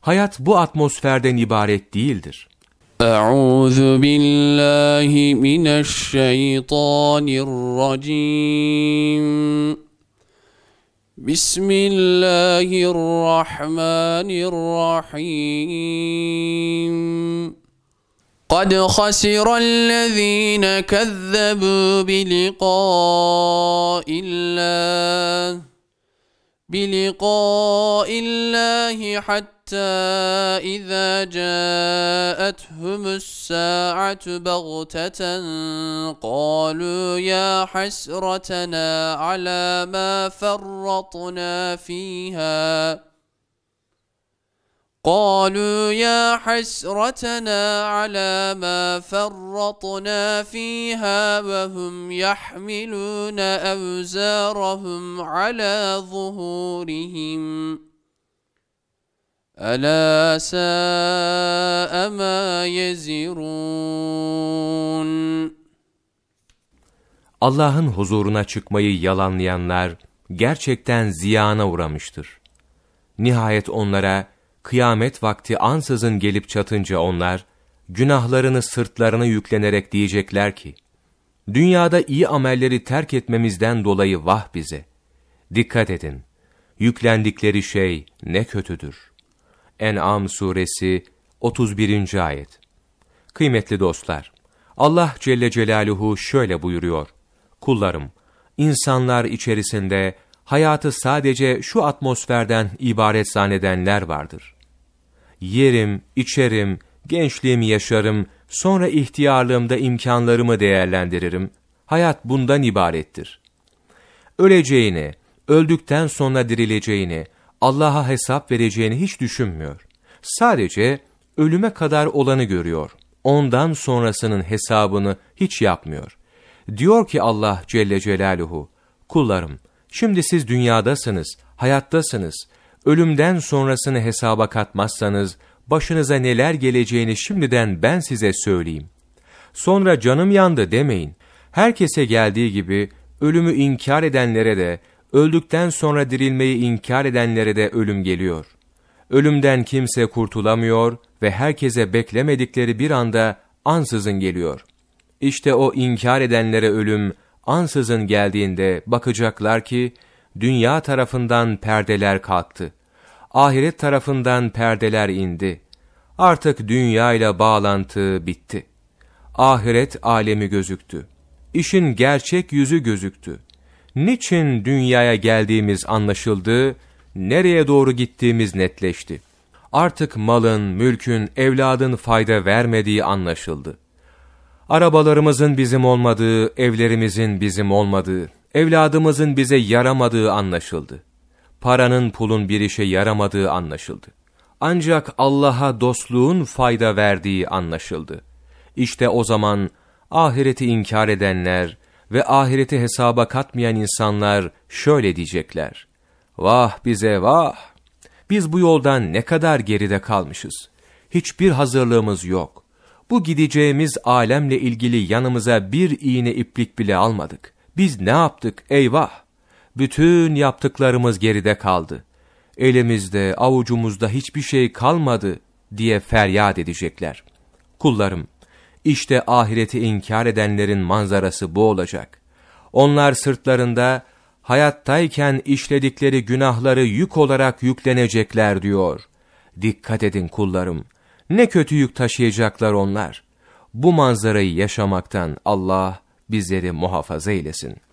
Hayat bu atmosferden ibaret değildir. Euzu billahi mineşşeytanirracim. Bismillahirrahmanirrahim. قد خسر الذين كذبوا بلقاء الله بلقاء الله حتى حتى إذا جاءتهم الساعة بغتة قالوا يا حسرتنا على ما فرطنا فيها قالوا يا حسرتنا على ما فرطنا فيها وهم يحملون أوزارهم على ظهورهم ألا ساء ما يزرون Allah'ın huzuruna çıkmayı yalanlayanlar gerçekten ziyana uğramıştır. Nihayet onlara kıyamet vakti ansızın gelip çatınca onlar günahlarını sırtlarına yüklenerek diyecekler ki: Dünyada iyi amelleri terk etmemizden dolayı vah bize. Dikkat edin. Yüklendikleri şey ne kötüdür. En'am suresi 31. ayet. Kıymetli dostlar, Allah Celle Celaluhu şöyle buyuruyor: Kullarım, insanlar içerisinde hayatı sadece şu atmosferden ibaret zannedenler vardır. Yerim, içerim, gençliğimi yaşarım, sonra ihtiyarlığımda imkanlarımı değerlendiririm. Hayat bundan ibarettir. Öleceğini, öldükten sonra dirileceğini, Allah'a hesap vereceğini hiç düşünmüyor. Sadece ölüme kadar olanı görüyor. Ondan sonrasının hesabını hiç yapmıyor. Diyor ki Allah Celle Celaluhu, Kullarım, şimdi siz dünyadasınız, hayattasınız. Ölümden sonrasını hesaba katmazsanız, başınıza neler geleceğini şimdiden ben size söyleyeyim. Sonra canım yandı demeyin. Herkese geldiği gibi, ölümü inkar edenlere de, öldükten sonra dirilmeyi inkar edenlere de ölüm geliyor. Ölümden kimse kurtulamıyor ve herkese beklemedikleri bir anda ansızın geliyor. İşte o inkar edenlere ölüm ansızın geldiğinde bakacaklar ki dünya tarafından perdeler kalktı. Ahiret tarafından perdeler indi. Artık dünya ile bağlantı bitti. Ahiret alemi gözüktü. İşin gerçek yüzü gözüktü niçin dünyaya geldiğimiz anlaşıldı, nereye doğru gittiğimiz netleşti. Artık malın, mülkün, evladın fayda vermediği anlaşıldı. Arabalarımızın bizim olmadığı, evlerimizin bizim olmadığı, evladımızın bize yaramadığı anlaşıldı. Paranın pulun bir işe yaramadığı anlaşıldı. Ancak Allah'a dostluğun fayda verdiği anlaşıldı. İşte o zaman ahireti inkar edenler, ve ahireti hesaba katmayan insanlar şöyle diyecekler. Vah bize vah! Biz bu yoldan ne kadar geride kalmışız. Hiçbir hazırlığımız yok. Bu gideceğimiz alemle ilgili yanımıza bir iğne iplik bile almadık. Biz ne yaptık eyvah! Bütün yaptıklarımız geride kaldı. Elimizde, avucumuzda hiçbir şey kalmadı diye feryat edecekler. Kullarım, işte ahireti inkar edenlerin manzarası bu olacak. Onlar sırtlarında hayattayken işledikleri günahları yük olarak yüklenecekler diyor. Dikkat edin kullarım. Ne kötü yük taşıyacaklar onlar. Bu manzarayı yaşamaktan Allah bizleri muhafaza eylesin.''